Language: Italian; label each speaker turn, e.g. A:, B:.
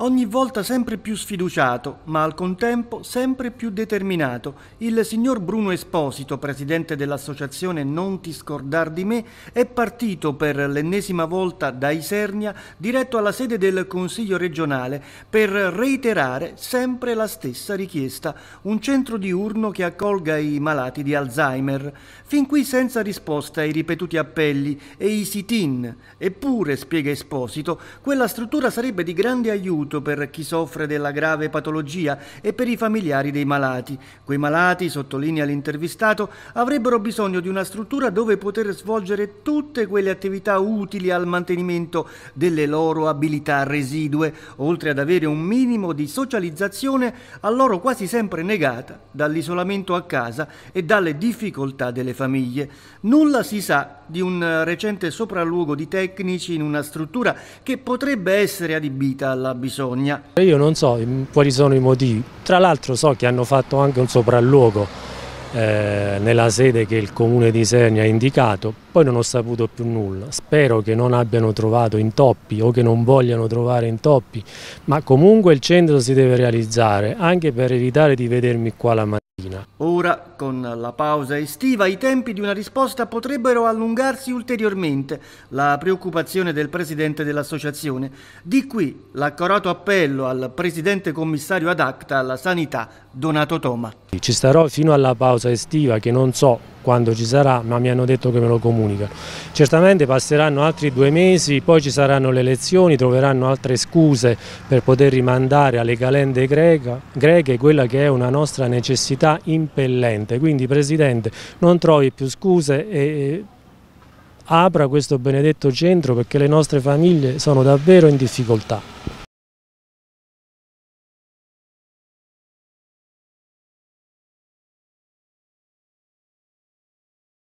A: Ogni volta sempre più sfiduciato, ma al contempo sempre più determinato, il signor Bruno Esposito, presidente dell'associazione Non ti scordar di me, è partito per l'ennesima volta da Isernia diretto alla sede del Consiglio regionale per reiterare sempre la stessa richiesta, un centro diurno che accolga i malati di Alzheimer. Fin qui senza risposta ai ripetuti appelli e i sit-in. Eppure, spiega Esposito, quella struttura sarebbe di grande aiuto aiuto per chi soffre della grave patologia e per i familiari dei malati. Quei malati, sottolinea l'intervistato, avrebbero bisogno di una struttura dove poter svolgere tutte quelle attività utili al mantenimento delle loro abilità residue, oltre ad avere un minimo di socializzazione a loro quasi sempre negata dall'isolamento a casa e dalle difficoltà delle famiglie. Nulla si sa di un recente sopralluogo di tecnici in una struttura che potrebbe essere adibita alla bisogna
B: bisogna. Io non so quali sono i motivi, tra l'altro so che hanno fatto anche un sopralluogo eh, nella sede che il comune di Sernia ha indicato, poi non ho saputo più nulla, spero che non abbiano trovato intoppi o che non vogliano trovare intoppi, ma comunque il centro si deve realizzare, anche per evitare di vedermi qua la mattina.
A: Ora, con la pausa estiva, i tempi di una risposta potrebbero allungarsi ulteriormente, la preoccupazione del presidente dell'associazione. Di qui l'accorato appello al presidente commissario ad acta alla sanità, Donato Toma.
B: Ci starò fino alla pausa estiva che non so quando ci sarà, ma mi hanno detto che me lo comunicano. Certamente passeranno altri due mesi, poi ci saranno le elezioni, troveranno altre scuse per poter rimandare alle calende greca, greche quella che è una nostra necessità impellente. Quindi Presidente non trovi più scuse e apra questo benedetto centro perché le nostre famiglie sono davvero in difficoltà.